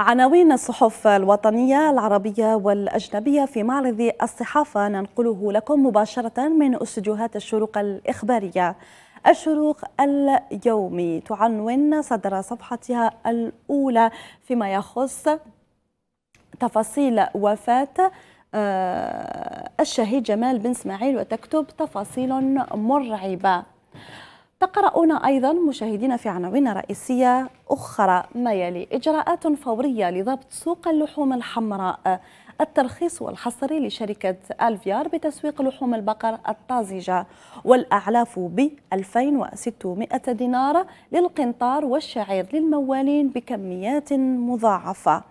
عناوين الصحف الوطنية العربية والأجنبية في معرض الصحافة ننقله لكم مباشرة من استديوهات الشروق الإخبارية الشروق اليومي تعنون صدر صفحتها الأولى فيما يخص تفاصيل وفاة آه، الشهيد جمال بن اسماعيل وتكتب تفاصيل مرعبة تقرؤون أيضا مشاهدينا في عناوين رئيسية أخرى ما يلي إجراءات فورية لضبط سوق اللحوم الحمراء الترخيص والحصري لشركة ألفيار بتسويق لحوم البقر الطازجة والأعلاف ب 2600 دينار للقنطار والشعير للموالين بكميات مضاعفة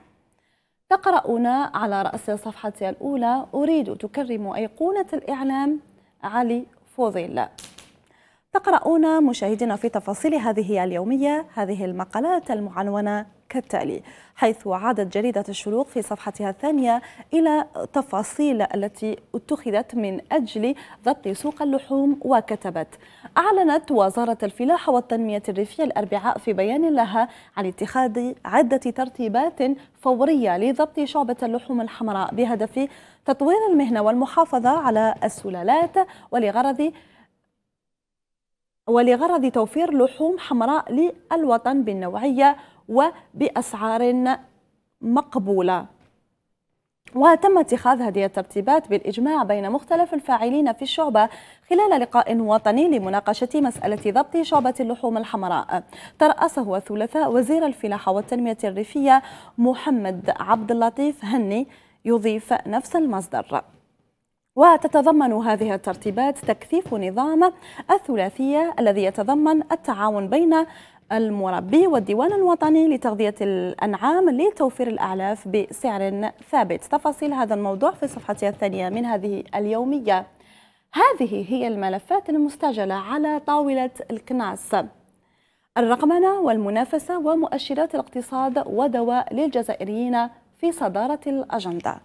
تقرؤون على رأس صفحتي الأولى أريد تكرم أيقونة الإعلام علي فوضيل تقرؤون مشاهدينا في تفاصيل هذه اليومية هذه المقالات المعنونة كالتالي حيث عادت جريدة الشروق في صفحتها الثانية إلى تفاصيل التي اتخذت من أجل ضبط سوق اللحوم وكتبت أعلنت وزارة الفلاحة والتنمية الريفية الأربعاء في بيان لها عن اتخاذ عدة ترتيبات فورية لضبط شعبة اللحوم الحمراء بهدف تطوير المهنة والمحافظة على السلالات ولغرض ولغرض توفير لحوم حمراء للوطن بالنوعية وبأسعار مقبولة وتم اتخاذ هذه الترتيبات بالإجماع بين مختلف الفاعلين في الشعبة خلال لقاء وطني لمناقشة مسألة ضبط شعبة اللحوم الحمراء ترأسه الثلاثاء وزير الفلاحة والتنمية الريفية محمد عبد اللطيف هني يضيف نفس المصدر وتتضمن هذه الترتيبات تكثيف نظام الثلاثية الذي يتضمن التعاون بين المربي والديوان الوطني لتغذية الأنعام لتوفير الأعلاف بسعر ثابت تفاصيل هذا الموضوع في صفحتها الثانية من هذه اليومية هذه هي الملفات المستعجلة على طاولة الكناس الرقمنة والمنافسة ومؤشرات الاقتصاد ودواء للجزائريين في صدارة الأجندة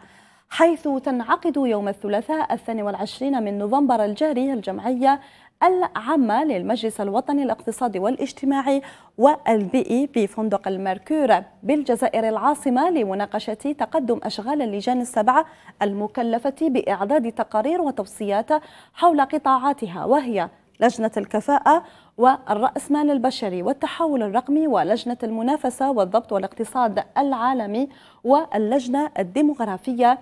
حيث تنعقد يوم الثلاثاء الثاني والعشرين من نوفمبر الجاري الجمعية العامة للمجلس الوطني الاقتصادي والاجتماعي والبيئي بفندق المركور بالجزائر العاصمة لمناقشة تقدم أشغال اللجان السبعة المكلفة بإعداد تقارير وتوصيات حول قطاعاتها وهي لجنة الكفاءة والرأسمال البشري والتحول الرقمي ولجنة المنافسة والضبط والاقتصاد العالمي واللجنة الديمغرافية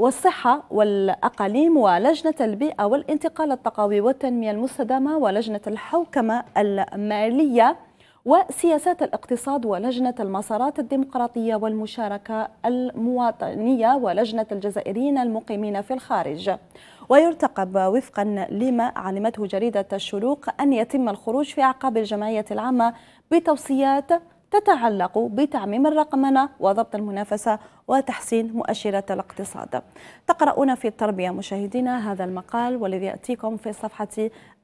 والصحة والأقاليم ولجنة البيئة والانتقال الطاقوي والتنمية المستدامة ولجنة الحوكمة المالية وسياسات الاقتصاد ولجنة المسارات الديمقراطية والمشاركة المواطنية ولجنة الجزائريين المقيمين في الخارج ويرتقب وفقا لما علمته جريدة الشروق أن يتم الخروج في أعقاب الجمعية العامة بتوصيات تتعلق بتعميم الرقمنة وضبط المنافسة وتحسين مؤشرات الاقتصاد تقرؤون في التربية مشاهدينا هذا المقال والذي يأتيكم في الصفحة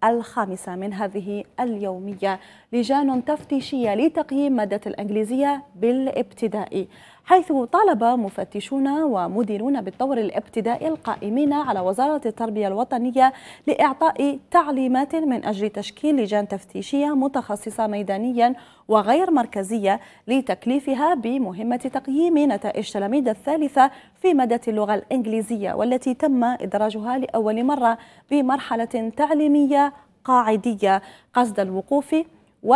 الخامسة من هذه اليومية لجان تفتيشية لتقييم مادة الإنجليزية بالابتدائي حيث طالب مفتشون ومديرون بالطور الابتدائي القائمين على وزارة التربية الوطنية لإعطاء تعليمات من أجل تشكيل لجان تفتيشية متخصصة ميدانيا وغير مركزية لتكليفها بمهمة تقييم نتائج تلاميذ العميدة الثالثة في مادة اللغة الإنجليزية والتي تم إدراجها لأول مرة بمرحلة تعليمية قاعدية قصد الوقوف و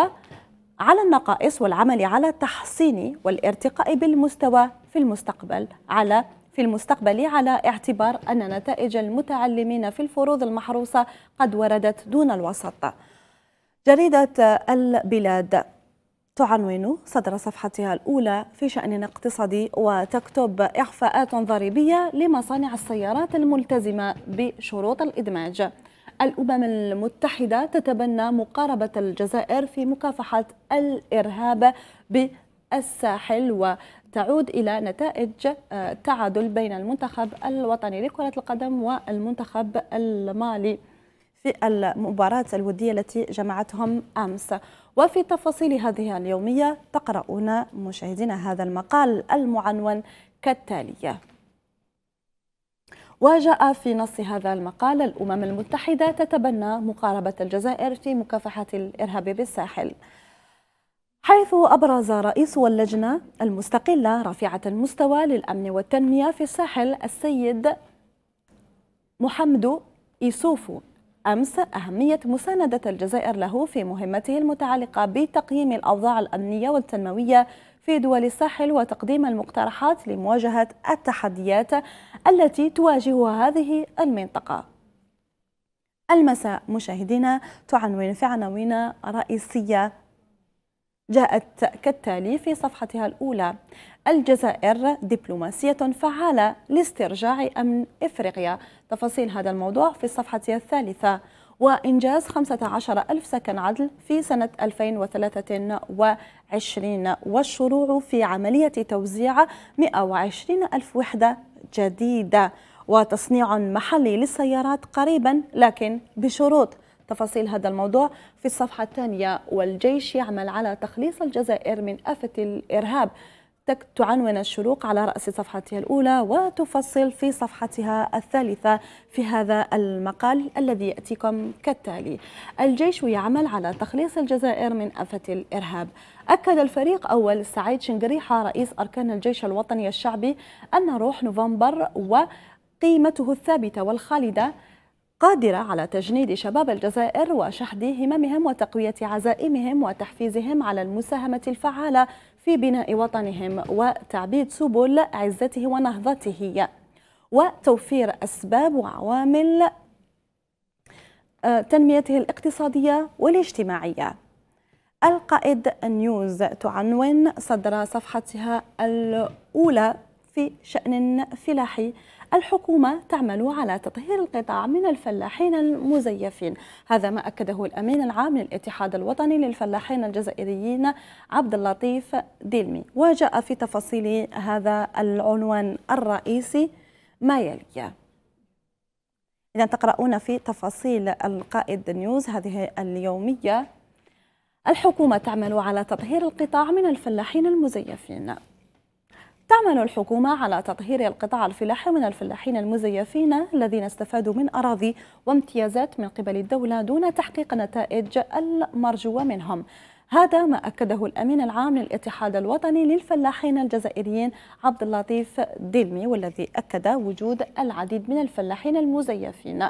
على النقائص والعمل على تحسين والارتقاء بالمستوى في المستقبل على في المستقبل على اعتبار أن نتائج المتعلمين في الفروض المحروسة قد وردت دون الوسط جريدة البلاد تعنون صدر صفحتها الأولى في شأن اقتصادي وتكتب إعفاءات ضريبية لمصانع السيارات الملتزمة بشروط الإدماج الأمم المتحدة تتبنى مقاربة الجزائر في مكافحة الإرهاب بالساحل و تعود إلى نتائج آه، تعادل بين المنتخب الوطني لكرة القدم والمنتخب المالي في المباراة الودية التي جمعتهم أمس وفي تفاصيل هذه اليومية تقرؤون مشاهدينا هذا المقال المعنون كالتالية وجاء في نص هذا المقال الأمم المتحدة تتبنى مقاربة الجزائر في مكافحة الإرهاب بالساحل حيث أبرز رئيس اللجنة المستقلة رفيعة المستوى للأمن والتنمية في الساحل السيد محمد إيسوفو أمس أهمية مساندة الجزائر له في مهمته المتعلقة بتقييم الأوضاع الأمنية والتنموية في دول الساحل وتقديم المقترحات لمواجهة التحديات التي تواجهها هذه المنطقة المساء مشاهدينا تعنون في عناوين رئيسية جاءت كالتالي في صفحتها الأولى الجزائر دبلوماسية فعالة لاسترجاع أمن إفريقيا تفاصيل هذا الموضوع في الصفحة الثالثة وإنجاز 15 ألف سكن عدل في سنة 2023 والشروع في عملية توزيع 120 ألف وحدة جديدة وتصنيع محلي للسيارات قريبا لكن بشروط تفاصيل هذا الموضوع في الصفحة الثانية والجيش يعمل على تخليص الجزائر من آفة الإرهاب تعنون الشروق على رأس صفحتها الأولى وتفصل في صفحتها الثالثة في هذا المقال الذي يأتيكم كالتالي الجيش يعمل على تخليص الجزائر من أفة الإرهاب أكد الفريق أول سعيد شنقريحة رئيس أركان الجيش الوطني الشعبي أن روح نوفمبر وقيمته الثابتة والخالدة قادرة على تجنيد شباب الجزائر وشحذ هممهم وتقوية عزائمهم وتحفيزهم على المساهمة الفعالة في بناء وطنهم وتعبيد سبل عزته ونهضته وتوفير أسباب وعوامل آه، تنميته الاقتصادية والاجتماعية القائد نيوز تعنون صدر صفحتها الأولى في شأن فلاحي الحكومة تعمل على تطهير القطاع من الفلاحين المزيفين هذا ما أكده الأمين العام للاتحاد الوطني للفلاحين الجزائريين عبد اللطيف ديلمي وجاء في تفاصيل هذا العنوان الرئيسي ما يلي إذا تقرؤون في تفاصيل القائد نيوز هذه اليومية الحكومة تعمل على تطهير القطاع من الفلاحين المزيفين تعمل الحكومة على تطهير القطاع الفلاحي من الفلاحين المزيفين الذين استفادوا من أراضي وامتيازات من قبل الدولة دون تحقيق النتائج المرجوة منهم هذا ما أكده الأمين العام للاتحاد الوطني للفلاحين الجزائريين عبد اللطيف ديلمي والذي أكد وجود العديد من الفلاحين المزيفين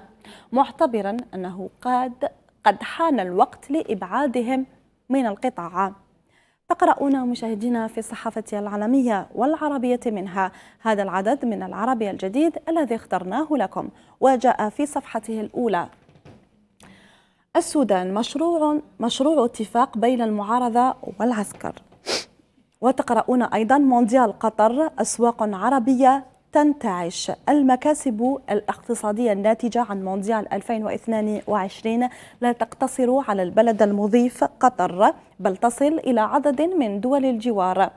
معتبرا أنه قد قد حان الوقت لإبعادهم من القطاع تقرؤون مشاهدينا في الصحافة العالمية والعربية منها هذا العدد من العربي الجديد الذي اخترناه لكم وجاء في صفحته الأولى السودان مشروع مشروع اتفاق بين المعارضة والعسكر وتقرؤون أيضا مونديال قطر أسواق عربية تنتعش المكاسب الاقتصادية الناتجة عن مونديال 2022 لا تقتصر على البلد المضيف قطر بل تصل إلى عدد من دول الجوار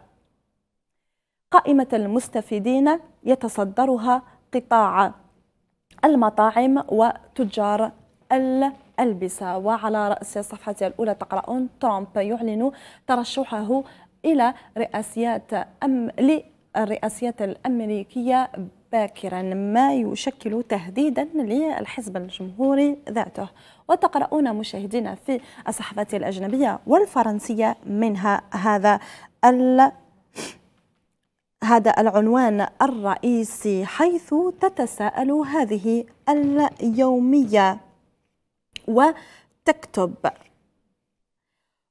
قائمة المستفيدين يتصدرها قطاع المطاعم وتجار الألبسة وعلى رأس الصفحة الأولى تقرؤون ترامب يعلن ترشحه إلى رئاسيات أم الرئاسيات الأمريكية باكرا ما يشكل تهديدا للحزب الجمهوري ذاته وتقرؤون مشاهدينا في الصحافة الأجنبية والفرنسية منها هذا ال هذا العنوان الرئيسي حيث تتساءل هذه اليومية وتكتب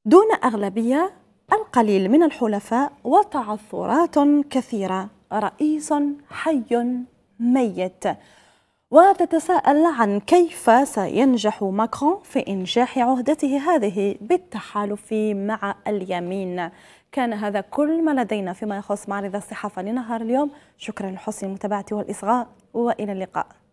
دون أغلبية القليل من الحلفاء وتعثرات كثيرة رئيس حي ميت وتتساءل عن كيف سينجح ماكرون في إنجاح عهدته هذه بالتحالف مع اليمين كان هذا كل ما لدينا فيما يخص معرض الصحافة لنهار اليوم شكرا لحسن المتابعة والإصغاء وإلى اللقاء